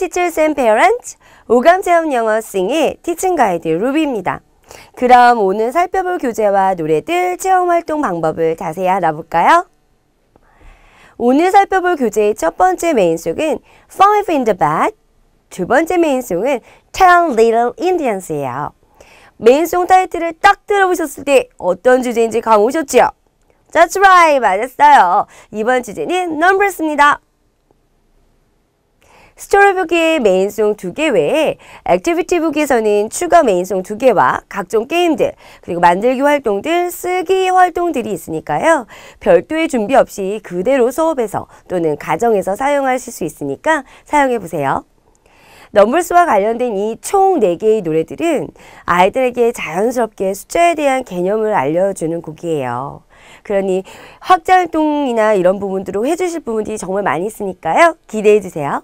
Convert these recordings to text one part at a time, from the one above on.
Teachers and Parents 오감 체험 영어 싱의 티칭 가이드 루비입니다. 그럼 오늘 살펴볼 교재와 노래들, 체험 활동 방법을 자세히 알아볼까요? 오늘 살펴볼 교재의 첫 번째 메인송은 Five in the Bed, 두 번째 메인송은 Ten Little Indians예요. 메인송 타이틀을 딱 들어보셨을 때 어떤 주제인지 감오셨지 That's right, 맞았어요. 이번 주제는 Numbers입니다. 스토리북의 메인송 두 개 외에 액티비티북에서는 추가 메인송 두개와 각종 게임들, 그리고 만들기 활동 등 쓰기 활동들이 있으니까요. 별도의 준비 없이 그대로 수업에서 또는 가정에서 사용하실 수 있으니까 사용해보세요. 넘블스와 관련된 이총 4개의 노래들은 아이들에게 자연스럽게 숫자에 대한 개념을 알려주는 곡이에요. 그러니 확장동이나 이런 부분들로 해주실 부분들이 정말 많이 있으니까요. 기대해주세요.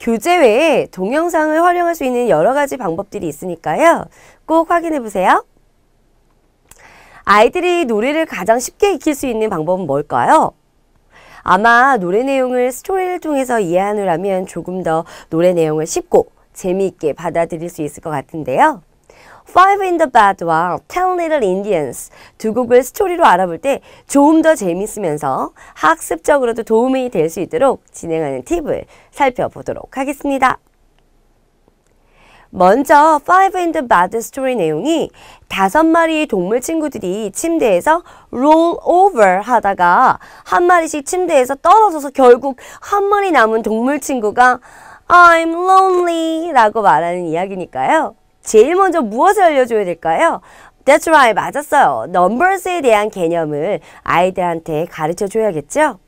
교재 외에 동영상을 활용할 수 있는 여러 가지 방법들이 있으니까요. 꼭 확인해 보세요. 아이들이 노래를 가장 쉽게 익힐 수 있는 방법은 뭘까요? 아마 노래 내용을 스토리를 통해서 이해하느라면 조금 더 노래 내용을 쉽고 재미있게 받아들일 수 있을 것 같은데요. Five in the Bed와 Ten Little Indians 두 곡을 스토리로 알아볼 때 조금 더재미있으면서 학습적으로도 도움이 될 수 있도록 진행하는 팁을 살펴보도록 하겠습니다. 먼저 Five in the Bed 스토리 내용이 다섯 마리의 동물 친구들이 침대에서 roll over 하다가 한 마리씩 침대에서 떨어져서 결국 한 마리 남은 동물 친구가 I'm lonely 라고 말하는 이야기니까요. 제일 먼저 무엇을 알려줘야 될까요? That's right, 맞았어요. Numbers에 대한 개념을 아이들한테 가르쳐 줘야겠죠?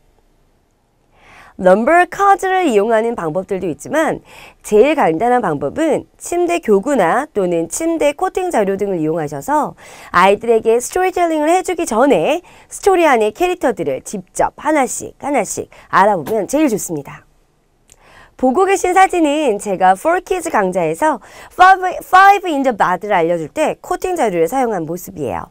넘버 카드를 이용하는 방법들도 있지만 제일 간단한 방법은 침대 교구나 또는 침대 코팅 자료 등을 이용하셔서 아이들에게 스토리텔링을 해주기 전에 스토리 안의 캐릭터들을 직접 하나씩 하나씩 알아보면 제일 좋습니다. 보고 계신 사진은 제가 4키즈 강좌에서 5 in the bad를 알려줄 때 코팅 자료를 사용한 모습이에요.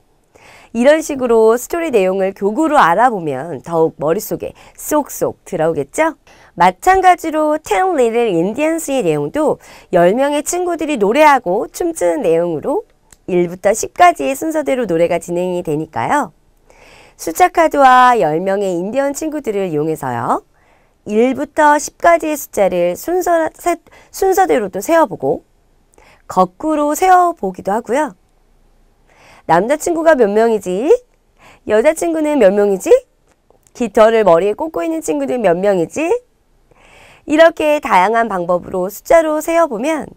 이런 식으로 스토리 내용을 교구로 알아보면 더욱 머릿속에 쏙쏙 들어오겠죠? 마찬가지로 t e Little Indians의 내용도 10명의 친구들이 노래하고 춤추는 내용으로 1부터 10까지의 순서대로 노래가 진행이 되니까요. 숫자 카드와 10명의 인디언 친구들을 이용해서요. 1부터1 0까지의 숫자를 순서, 순서대로 또 세어보고 거꾸로 세어보기도 하고요. 남자친구가 몇 명이지? 여자친구는 몇 명이지? 깃털을 머리에 꽂고 있는 친구는 몇 명이지? 이렇게 다양한 방법으로 숫자로 세어보면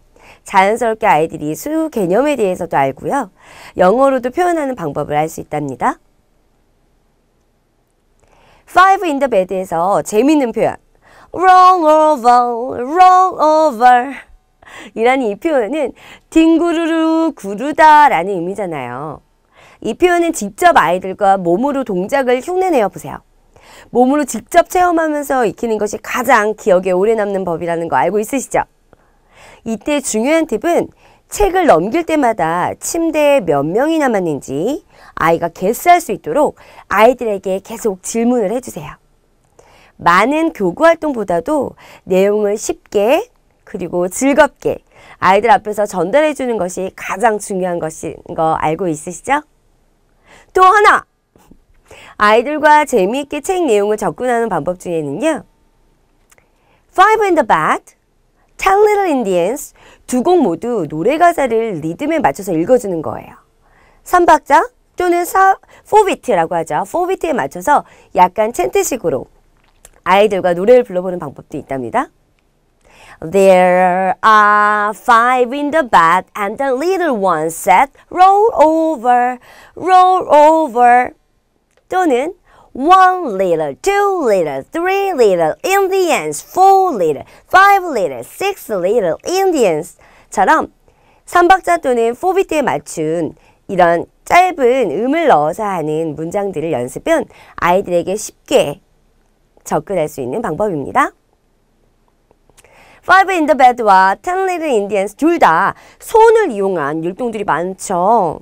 자연스럽게 아이들이 수 개념에 대해서도 알고요. 영어로도 표현하는 방법을 알 수 있답니다. Five in the bed에서 재미있는 표현 roll over, roll over 이라는 이 표현은 딩구르르 구르다 라는 의미잖아요. 이 표현은 직접 아이들과 몸으로 동작을 흉내내어 보세요. 몸으로 직접 체험하면서 익히는 것이 가장 기억에 오래 남는 법이라는 거 알고 있으시죠? 이때 중요한 팁은 책을 넘길 때마다 침대에 몇 명이 남았는지, 아이가 개수할 수 있도록 아이들에게 계속 질문을 해주세요. 많은 교구 활동보다도 내용을 쉽게 그리고 즐겁게 아이들 앞에서 전달해 주는 것이 가장 중요한 것인 거 알고 있으시죠? 또 하나! 아이들과 재미있게 책 내용을 접근하는 방법 중에는요. Five in the Bat, Ten Little Indians 두 곡 모두 노래 가사를 리듬에 맞춰서 읽어주는 거예요. 3박자, 또는 사, 4비트라고 하죠. 4비트에 맞춰서 약간 챈트식으로 아이들과 노래를 불러보는 방법도 있답니다. There are five in the bed and the little one said roll over, roll over 또는 one little, two little, three little Indians, four little, five little, six little Indians처럼 삼박자 또는 4비트에 맞춘 이런 짧은 음을 넣어서 하는 문장들을 연습은 아이들에게 쉽게 접근할 수 있는 방법입니다. Five in the bed와 Ten Little Indians 둘 다 손을 이용한 율동들이 많죠.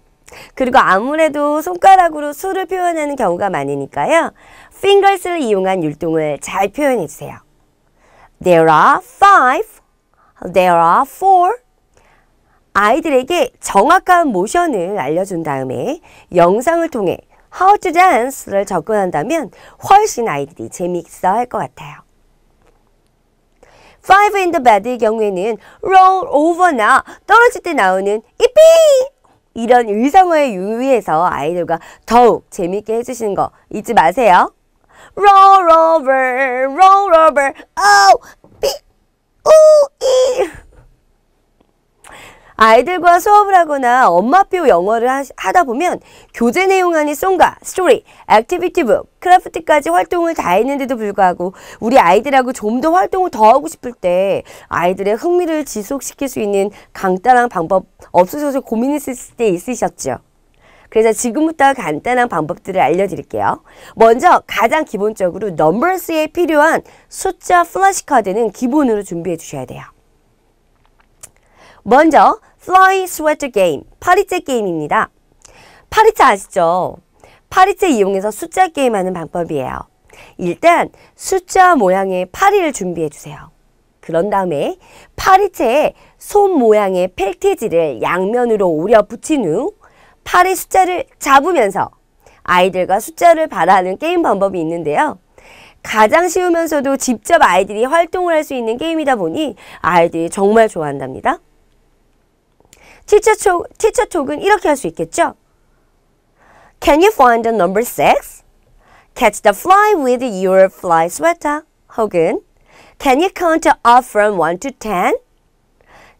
그리고 아무래도 손가락으로 수를 표현하는 경우가 많으니까요. fingers를 이용한 율동을 잘 표현해 주세요. There are five, there are four, 아이들에게 정확한 모션을 알려준 다음에 영상을 통해 How to Dance를 접근한다면 훨씬 아이들이 재미있어 할 것 같아요. Five in the Bed의 경우에는 Roll Over나 떨어질 때 나오는 이삐! 이런 의성어에 유의해서 아이들과 더욱 재미있게 해주시는 거 잊지 마세요. Roll over, roll over, oh, 삐, 우, 이. 아이들과 수업을 하거나 엄마표 영어를 하다 보면 교재 내용 안이 송가, 스토리, 액티비티북, 크라프트까지 활동을 다 했는데도 불구하고 우리 아이들하고 좀 더 활동을 더 하고 싶을 때 아이들의 흥미를 지속시킬 수 있는 간단한 방법 없으셔서 고민했을 때 있으셨죠? 그래서 지금부터 간단한 방법들을 알려드릴게요. 먼저 가장 기본적으로 넘버스에 필요한 숫자 플래시카드는 기본으로 준비해 주셔야 돼요. 먼저 fly sweater game, 파리채 게임입니다. 파리채 아시죠? 파리채 이용해서 숫자 게임하는 방법이에요. 일단 숫자 모양의 파리를 준비해 주세요. 그런 다음에 파리채에 손 모양의 펠티지를 양면으로 오려 붙인 후 파리 숫자를 잡으면서 아이들과 숫자를 발하는 게임 방법이 있는데요. 가장 쉬우면서도 직접 아이들이 활동을 할 수 있는 게임이다 보니 아이들이 정말 좋아한답니다. 티처 톡, 티처 톡은 이렇게 할 수 있겠죠? Can you find the number 6? Catch the fly with your fly sweater. 혹은 Can you count up from 1 to 10?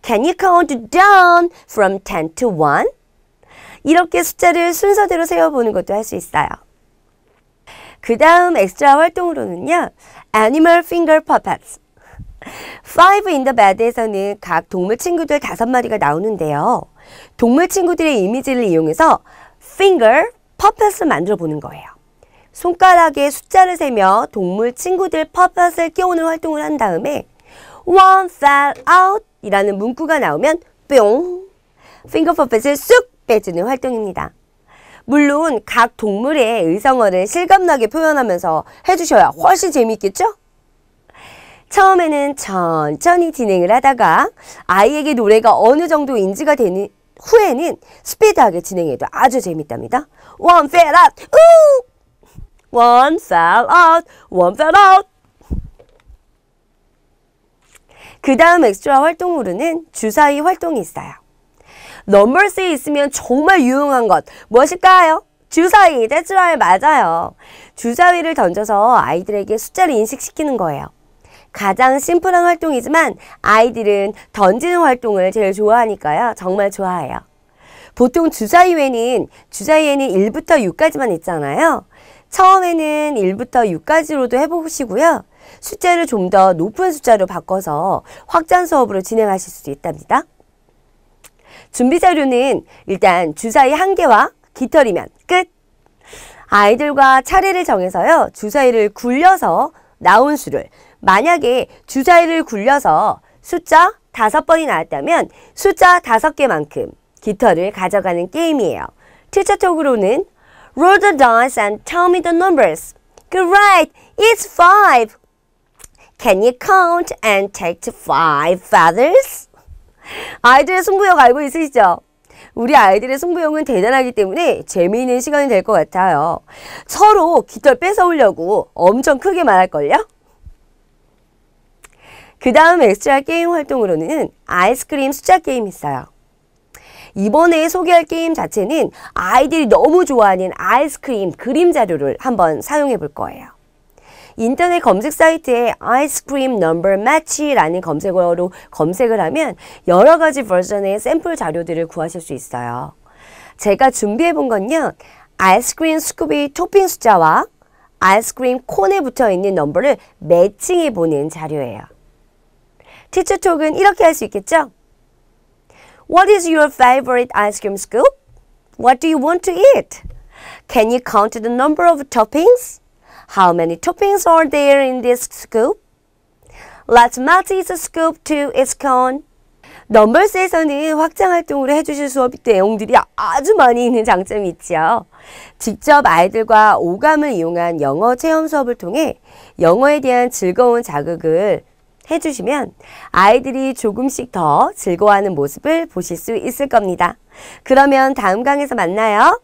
Can you count down from 10 to 1? 이렇게 숫자를 순서대로 세어보는 것도 할 수 있어요. 그 다음 엑스트라 활동으로는요. Animal Finger Puppets Five in the Bed에서는 각 동물 친구들 다섯 마리가 나오는데요. 동물 친구들의 이미지를 이용해서 finger, puppet을 만들어 보는 거예요. 손가락에 숫자를 세며 동물 친구들 퍼펫을 끼우는 활동을 한 다음에 one fell out 이라는 문구가 나오면 뿅! 핑거 퍼펫을 쑥 빼주는 활동입니다. 물론 각 동물의 의성어를 실감나게 표현하면서 해주셔야 훨씬 재미있겠죠? 처음에는 천천히 진행을 하다가 아이에게 노래가 어느 정도 인지가 되는 후에는 스피드하게 진행해도 아주 재밌답니다. One fell out, 우! One fell out, one fell out. 그 다음 엑스트라 활동으로는 주사위 활동이 있어요. 넘버스에 있으면 정말 유용한 것 무엇일까요? 주사위, 대출알 맞아요. 주사위를 던져서 아이들에게 숫자를 인식시키는 거예요. 가장 심플한 활동이지만 아이들은 던지는 활동을 제일 좋아하니까요. 정말 좋아해요. 보통 주사위에는 주사위에는 1부터 6까지만 있잖아요. 처음에는 1부터 6까지로도 해보시고요. 숫자를 좀 더 높은 숫자로 바꿔서 확장 수업으로 진행하실 수도 있답니다. 준비 자료는 일단 주사위 1개와 깃털이면 끝! 아이들과 차례를 정해서요. 주사위를 굴려서 나온 수를 만약에 주자위를 굴려서 숫자 5 번이 나왔다면 숫자 5 개만큼 깃털을 가져가는 게임이에요. 티처톡으로는 Roll the dice and tell me the numbers. Great, it's five. Can you count and take to five feathers? 아이들의 승부욕 알고 있으시죠? 우리 아이들의 승부욕은 대단하기 때문에 재미있는 시간이 될 것 같아요. 서로 깃털 뺏어오려고 엄청 크게 말할걸요? 그 다음 엑스트라 게임 활동으로는 아이스크림 숫자 게임 했어요. 이번에 소개할 게임 자체는 아이들이 너무 좋아하는 아이스크림 그림 자료를 한번 사용해 볼 거예요. 인터넷 검색 사이트에 아이스크림 넘버 매치라는 검색어로 검색을 하면 여러 가지 버전의 샘플 자료들을 구하실 수 있어요. 제가 준비해 본 건요. 아이스크림 스쿠비 토핑 숫자와 아이스크림 콘에 붙어 있는 넘버를 매칭해 보는 자료예요. 티처 톡은 이렇게 할 수 있겠죠? What is your favorite ice cream scoop? What do you want to eat? Can you count the number of toppings? How many toppings are there in this scoop? Let's match each scoop to its cone. 넘버스에서는 확장 활동으로 해주실 수업 내용들이 아주 많이 있는 장점이 있죠. 직접 아이들과 오감을 이용한 영어 체험 수업을 통해 영어에 대한 즐거운 자극을 해주시면 아이들이 조금씩 더 즐거워하는 모습을 보실 수 있을 겁니다. 그러면 다음 강에서 만나요.